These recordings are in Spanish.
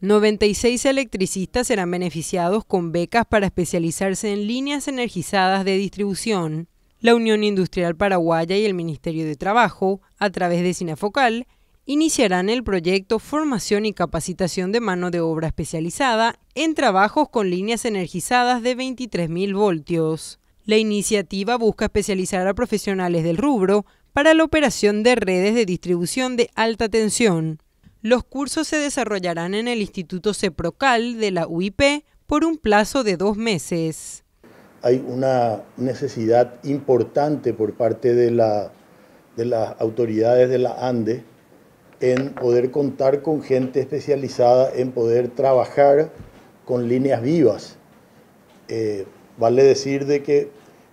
96 electricistas serán beneficiados con becas para especializarse en líneas energizadas de distribución. La Unión Industrial Paraguaya y el Ministerio de Trabajo, a través de Cinefocal, iniciarán el proyecto Formación y Capacitación de Mano de Obra Especializada en trabajos con líneas energizadas de 23.000 voltios. La iniciativa busca especializar a profesionales del rubro para la operación de redes de distribución de alta tensión. Los cursos se desarrollarán en el Instituto CEPROCAL de la UIP por un plazo de dos meses. Hay una necesidad importante por parte de, las autoridades de la ANDE en poder contar con gente especializada, en poder trabajar con líneas vivas. Eh, vale decir de que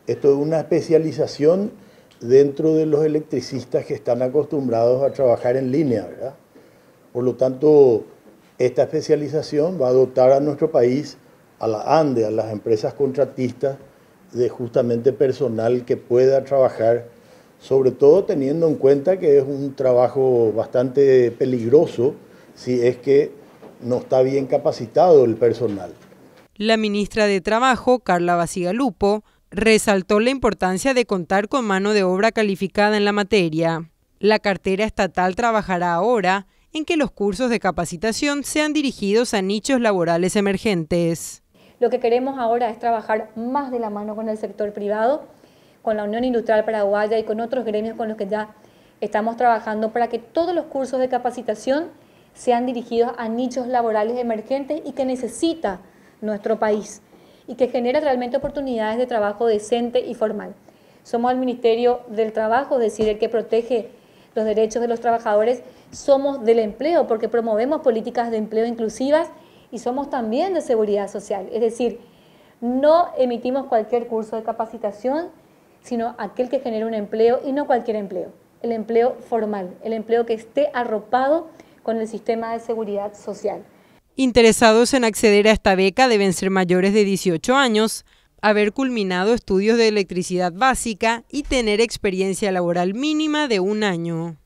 esto es una especialización dentro de los electricistas que están acostumbrados a trabajar en línea, ¿verdad? Por lo tanto, esta especialización va a dotar a nuestro país, a la ANDE, a las empresas contratistas, de justamente personal que pueda trabajar, sobre todo teniendo en cuenta que es un trabajo bastante peligroso si es que no está bien capacitado el personal. La ministra de Trabajo, Carla Basigalupo, resaltó la importancia de contar con mano de obra calificada en la materia. La cartera estatal trabajará ahora en que los cursos de capacitación sean dirigidos a nichos laborales emergentes. Lo que queremos ahora es trabajar más de la mano con el sector privado, con la Unión Industrial Paraguaya y con otros gremios con los que ya estamos trabajando para que todos los cursos de capacitación sean dirigidos a nichos laborales emergentes y que necesita nuestro país y que genera realmente oportunidades de trabajo decente y formal. Somos el Ministerio del Trabajo, es decir, el que protege los derechos de los trabajadores, somos del empleo, porque promovemos políticas de empleo inclusivas y somos también de seguridad social. Es decir, no emitimos cualquier curso de capacitación, sino aquel que genere un empleo y no cualquier empleo, el empleo formal, el empleo que esté arropado con el sistema de seguridad social. Interesados en acceder a esta beca deben ser mayores de 18 años, haber culminado estudios de electricidad básica y tener experiencia laboral mínima de un año.